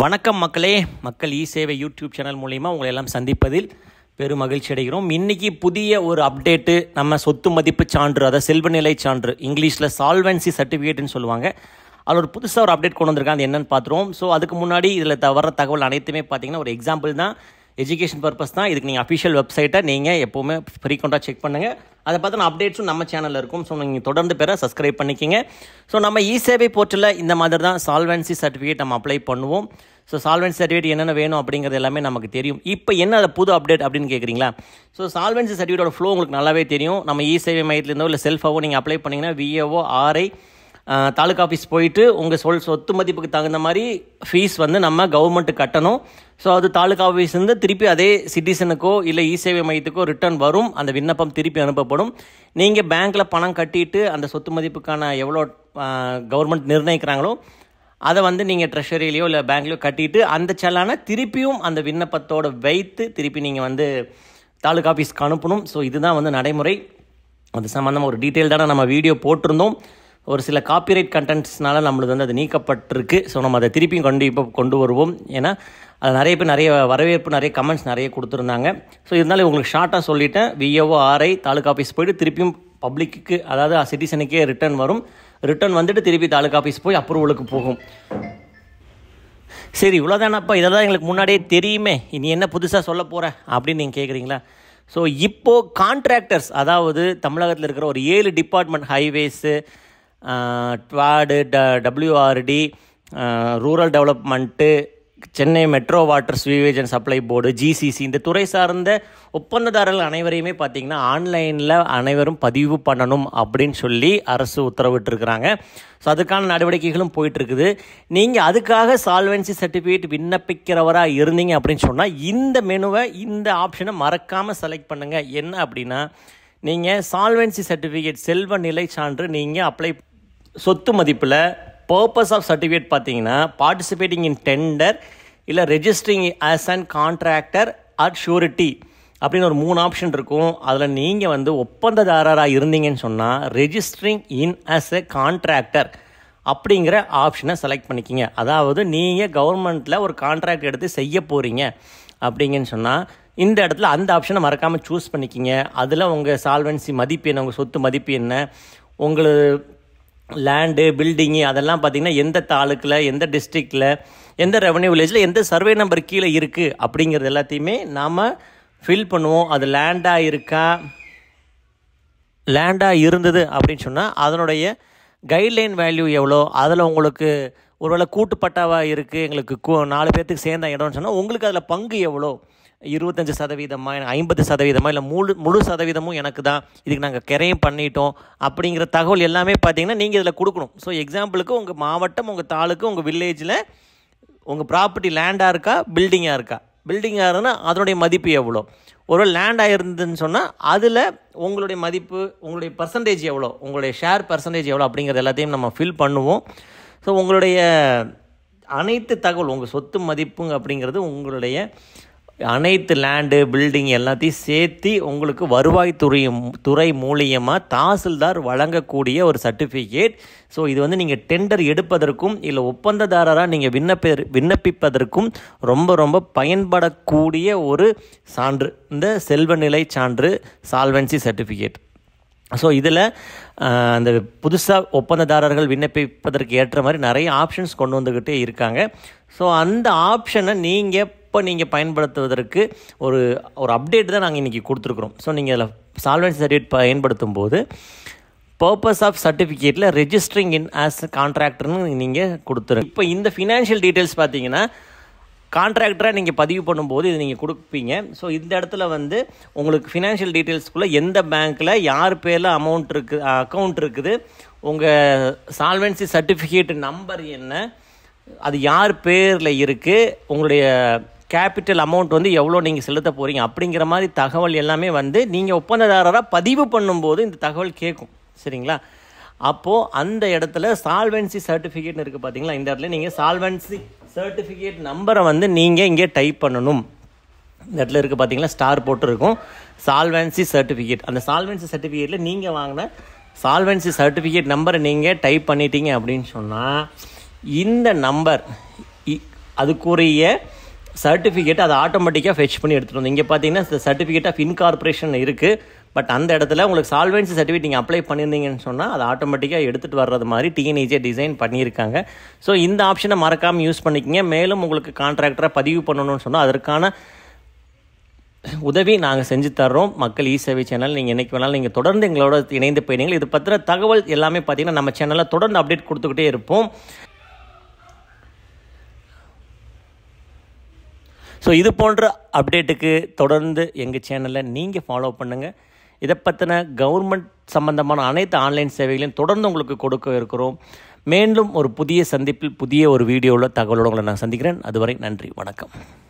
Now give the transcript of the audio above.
வணக்கம் மக்களே மக்கள் இ சேவை யூடியூப் சேனல் மூலயமா உங்களை எல்லாம் சந்திப்பதில் பெரும் மகிழ்ச்சி அடைகிறோம் இன்றைக்கி புதிய ஒரு அப்டேட்டு நம்ம சொத்து மதிப்பு சான்று அதாவது செல்வ நிலை சான்று இங்கிலீஷில் சால்வன்சி சர்டிஃபிகேட்னு சொல்லுவாங்க அதில் ஒரு புதுசாக ஒரு அப்டேட் கொண்டு வந்திருக்காங்க அது என்னென்னு பார்த்துருவோம் ஸோ அதுக்கு முன்னாடி இதில் வர தகவல் அனைத்துமே பார்த்திங்கன்னா ஒரு எக்ஸாம்பிள் தான் எஜுகேஷன் பர்பஸ் தான் இதுக்கு நீங்கள் அஃபிஷியல் வெப்சைட்டை நீங்கள் எப்போவுமே ஃப்ரீக்வெண்ட்டாக செக் பண்ணுங்கள் அதை பார்த்து அப்டேட்ஸும் நம்ம சேனலில் இருக்கும் ஸோ நீங்கள் தொடர்ந்து பேர சப்ஸ்கிரைப் பண்ணிக்கிங்க ஸோ நம்ம இ சேவை போர்ட்டலில் இந்த மாதிரி தான் சால்வன்சி சர்டிஃபிகேட் நம்ம அப்ளை பண்ணுவோம் ஸோ சால்வன்சி சர்டிஃபிகேட் என்னென்ன வேணும் அப்படிங்கிறது எல்லாமே நமக்கு தெரியும் இப்போ என்ன அதை புது அப்டேட் அப்படின்னு கேட்குறீங்களா ஸோ சால்வன்சி சர்டிஃபிகேட்டோட ஃப்ளோ உங்களுக்கு நல்லாவே தெரியும் நம்ம இ சேவை மையத்துலேருந்தோ இல்லை செல்ஃபாவோ நீங்கள் அப்ளை பண்ணிங்கன்னா விஏஓ ஆர்ஐ தாலுக்கா ஆஃபீஸ் போயிட்டு உங்கள் சொல் சொத்து மதிப்புக்கு தகுந்த மாதிரி ஃபீஸ் வந்து நம்ம கவர்மெண்ட்டு கட்டணும் ஸோ அது தாலுக்கா ஆஃபீஸ்லேருந்து திருப்பி அதே சிட்டிசனுக்கோ இல்லை இ சேவை மையத்துக்கோ ரிட்டர்ன் வரும் அந்த விண்ணப்பம் திருப்பி அனுப்பப்படும் நீங்கள் பேங்க்கில் பணம் கட்டிட்டு அந்த சொத்து மதிப்புக்கான எவ்வளோ கவர்மெண்ட் நிர்ணயிக்கிறாங்களோ அதை வந்து நீங்கள் ட்ரெஷரிலேயோ இல்லை பேங்க்லேயோ கட்டிட்டு அந்த செலான திருப்பியும் அந்த விண்ணப்பத்தோடு வைத்து திருப்பி நீங்கள் வந்து தாலுக்கா ஆஃபீஸ்க்கு அனுப்பணும் ஸோ இதுதான் வந்து நடைமுறை அது சம்மந்தமாக ஒரு டீட்டெயில்டான நம்ம வீடியோ போட்டிருந்தோம் ஒரு சில காப்பிரைட் கண்டென்ட்ஸ்னால நம்மளுக்கு வந்து அது நீக்கப்பட்டிருக்கு ஸோ நம்ம அதை திருப்பியும் கொண்டு இப்போ கொண்டு வருவோம் ஏன்னா அது நிறைய பேர் நிறைய வரவேற்பு நிறைய கமெண்ட்ஸ் நிறைய கொடுத்துருந்தாங்க ஸோ இருந்தாலும் உங்களுக்கு ஷார்ட்டாக சொல்லிட்டேன் விஓஓ ஆர்ஐ தாலுக்கா ஆஃபீஸ் போயிட்டு திருப்பியும் பப்ளிக்கு அதாவது சிட்டிசனுக்கே ரிட்டர்ன் வரும் ரிட்டர்ன் வந்துட்டு திருப்பி தாலுக்கா ஆஃபீஸ் போய் அப்ரூவலுக்கு போகும் சரி இவ்வளோதானப்பா இதெல்லாம் எங்களுக்கு முன்னாடியே தெரியுமே இனி என்ன புதுசாக சொல்ல போகிற அப்படின்னு நீங்கள் கேட்குறீங்களா ஸோ இப்போது கான்ட்ராக்டர்ஸ் அதாவது தமிழகத்தில் இருக்கிற ஒரு ஏழு டிபார்ட்மெண்ட் ஹைவேஸு ட்வாடு the WRD rural development Chennai metro water sewage and supply board GCC இந்த துறை சார்ந்த ஒப்பந்ததாரர்கள் அனைவரையுமே பார்த்திங்கன்னா ஆன்லைனில் அனைவரும் பதிவு பண்ணணும் அப்படின்னு சொல்லி அரசு உத்தரவிட்டிருக்கிறாங்க ஸோ அதுக்கான நடவடிக்கைகளும் போயிட்டுருக்குது நீங்கள் அதுக்காக சால்வென்சி சர்டிஃபிகேட் விண்ணப்பிக்கிறவராக இருந்தீங்க அப்படின்னு சொன்னால் இந்த மெனுவை இந்த ஆப்ஷனை மறக்காமல் செலக்ட் பண்ணுங்கள் என்ன அப்படின்னா நீங்கள் சால்வென்சி சர்டிஃபிகேட் செல்வ நிலை சான்று நீங்கள் அப்ளை சொத்து மதிப்பில் பர்பஸ் ஆஃப் சர்டிஃபிகேட் பார்த்தீங்கன்னா பார்ட்டிசிபேட்டிங் இன் டெண்டர் இல்லை registering as and contractor at surety அப்படின்னு ஒரு மூணு ஆப்ஷன் இருக்கும் அதில் நீங்கள் வந்து ஒப்பந்ததாரராக இருந்தீங்கன்னு சொன்னால் registering in as a contractor அப்படிங்கிற ஆப்ஷனை செலக்ட் பண்ணிக்கிங்க அதாவது நீங்கள் கவர்மெண்ட்டில் ஒரு கான்ட்ராக்ட் எடுத்து செய்ய போகிறீங்க அப்படிங்கன்னு சொன்னால் இந்த இடத்துல அந்த ஆப்ஷனை மறக்காமல் சூஸ் பண்ணிக்கிங்க அதில் உங்கள் சால்வன்சி மதிப்பு என்ன உங்கள் சொத்து மதிப்பு என்ன உங்களுக்கு லேண்டு பில்டிங்கு அதெல்லாம் பார்த்திங்கன்னா எந்த தாலுக்கில் எந்த டிஸ்ட்ரிக்டில் எந்த ரெவன்யூ வில்லேஜில் எந்த சர்வே நம்பர் கீழே இருக்குது அப்படிங்கிறது எல்லாத்தையுமே நாம் ஃபில் பண்ணுவோம் அது லேண்டாக இருக்கா லேண்டாக இருந்தது அப்படின்னு சொன்னால் அதனுடைய கைட்லைன் வேல்யூ எவ்வளோ அதில் உங்களுக்கு ஒருவேளை கூட்டுப்பட்டாவாக இருக்குது எங்களுக்கு கூ நாலு பேர்த்துக்கு சேர்ந்த இடம்னு சொன்னால் உங்களுக்கு அதில் பங்கு எவ்வளோ இருபத்தஞ்சி சதவீதமாக எனக்கு ஐம்பது சதவீதமாக இல்லை முழு முழு சதவீதமும் எனக்கு தான் இதுக்கு நாங்கள் கிரையும் பண்ணிட்டோம் அப்படிங்கிற தகவல் எல்லாமே பார்த்தீங்கன்னா நீங்கள் இதில் கொடுக்கணும் ஸோ எக்ஸாம்பிளுக்கு உங்கள் மாவட்டம் உங்கள் தாலுக்கு உங்கள் வில்லேஜில் உங்கள் ப்ராப்பர்ட்டி லேண்டாக இருக்கா பில்டிங்காக இருக்கா பில்டிங்காக இருந்ததுன்னா அதனுடைய மதிப்பு எவ்வளோ ஒரு லேண்டாக இருந்ததுன்னு சொன்னால் அதில் உங்களுடைய மதிப்பு உங்களுடைய பர்சன்டேஜ் எவ்வளோ உங்களுடைய ஷேர் பர்சன்டேஜ் எவ்வளோ அப்படிங்கிறது எல்லாத்தையும் நம்ம ஃபில் பண்ணுவோம் ஸோ உங்களுடைய அனைத்து தகவல் உங்கள் சொத்து மதிப்புங்க அப்படிங்கிறது உங்களுடைய அனைத்து லேண்டு பில்டிங் எல்லாத்தையும் சேர்த்து உங்களுக்கு வருவாய்த்துறை துறை மூலியமாக தாசில்தார் வழங்கக்கூடிய ஒரு சர்டிஃபிகேட் ஸோ இது வந்து நீங்கள் டெண்டர் எடுப்பதற்கும் இல்லை ஒப்பந்ததாரராக நீங்கள் விண்ணப்ப விண்ணப்பிப்பதற்கும் ரொம்ப ரொம்ப பயன்படக்கூடிய ஒரு சான்று இந்த செல்வநிலை சான்று சால்வன்சி சர்டிஃபிகேட் ஸோ இதில் அந்த புதுசாக ஒப்பந்ததாரர்கள் விண்ணப்பிப்பதற்கு ஏற்ற மாதிரி நிறைய ஆப்ஷன்ஸ் கொண்டு வந்துக்கிட்டே இருக்காங்க ஸோ அந்த ஆப்ஷனை நீங்கள் இப்போ நீங்கள் பயன்படுத்துவதற்கு ஒரு ஒரு அப்டேட் தான் நாங்கள் இன்றைக்கி கொடுத்துருக்குறோம் ஸோ நீங்கள் அதில் சால்வன்சி சர்டிஃபிகேட் பயன்படுத்தும் போது பர்பஸ் ஆஃப் சர்டிஃபிகேட்டில் ரெஜிஸ்டரிங் இன் ஆஸ் கான்ட்ராக்டர்னு நீங்கள் கொடுத்துரு இப்போ இந்த ஃபினான்ஷியல் டீட்டெயில்ஸ் பார்த்தீங்கன்னா கான்ட்ராக்டராக நீங்கள் பதிவு பண்ணும்போது இது நீங்கள் கொடுப்பீங்க ஸோ இந்த இடத்துல வந்து உங்களுக்கு ஃபினான்ஷியல் டீட்டெயில்ஸ்க்குள்ளே எந்த பேங்க்கில் யார் பேரில் அமௌண்ட் இருக்குது அக்கௌண்ட் இருக்குது உங்கள் சால்வன்சி சர்டிஃபிகேட் நம்பர் என்ன அது யார் பேரில் இருக்குது உங்களுடைய கேபிட்டல் அமௌண்ட் வந்து எவ்வளோ நீங்கள் செலுத்த போகிறீங்க அப்படிங்கிற மாதிரி தகவல் எல்லாமே வந்து நீங்கள் ஒப்பந்ததாரராக பதிவு பண்ணும்போது இந்த தகவல் கேட்கும் சரிங்களா அப்போது அந்த இடத்துல சால்வென்சி சர்டிஃபிகேட்னு இருக்குது பார்த்தீங்களா இந்த இடத்துல நீங்கள் சால்வென்சி சர்டிஃபிகேட் நம்பரை வந்து நீங்கள் இங்கே டைப் பண்ணணும் இந்த இடத்துல இருக்குது பார்த்தீங்களா ஸ்டார் போட்டிருக்கும் சால்வென்சி சர்டிஃபிகேட் அந்த சால்வென்சி சர்டிஃபிகேட்டில் நீங்கள் வாங்கின சால்வென்சி சர்டிஃபிகேட் நம்பரை நீங்கள் டைப் பண்ணிட்டீங்க அப்படின்னு சொன்னால் இந்த நம்பர் அதுக்குரிய சர்டிஃபிகேட் அதை ஆட்டோமேட்டிக்காக ஃபெச் பண்ணி எடுத்துகிட்டு வந்து இங்கே பார்த்தீங்கன்னா சர்டிஃபிகேட் ஆஃப் இன்கார்பரேஷன் இருக்குது பட் அந்த இடத்துல உங்களுக்கு சால்வென்சி சர்டிஃபிகேட் நீங்கள் அப்ளை பண்ணியிருந்தீங்கன்னு சொன்னால் அதை ஆட்டோமேட்டிக்காக எடுத்துகிட்டு வர்றது மாதிரி டிஎன்ஏஜே டிசைன் e பண்ணியிருக்காங்க ஸோ இந்த ஆப்ஷனை மறக்காமல் யூஸ் பண்ணிக்கிங்க மேலும் உங்களுக்கு கான்ட்ராக்டரை பதிவு பண்ணணும்னு சொன்னால் அதற்கான உதவி நாங்கள் செஞ்சு தர்றோம் மக்கள் இ சேவை சேனல் நீங்கள் என்றைக்கு வேணாலும் நீங்கள் தொடர்ந்து எங்களோட இணைந்து போயிடுங்க இது பற்றின தகவல் எல்லாமே பார்த்தீங்கன்னா நம்ம சேனலில் தொடர்ந்து அப்டேட் கொடுத்துக்கிட்டே இருப்போம் ஸோ இது போன்ற அப்டேட்டுக்கு தொடர்ந்து எங்கள் சேனலை நீங்கள் ஃபாலோ பண்ணுங்கள் இதை பற்றின கவர்மெண்ட் சம்பந்தமான அனைத்து ஆன்லைன் சேவைகளையும் தொடர்ந்து உங்களுக்கு கொடுக்க இருக்கிறோம் மேலும் ஒரு புதிய சந்திப்பில் புதிய ஒரு வீடியோவில் தகவலோடு உங்களை நான் சந்திக்கிறேன் அதுவரை நன்றி வணக்கம்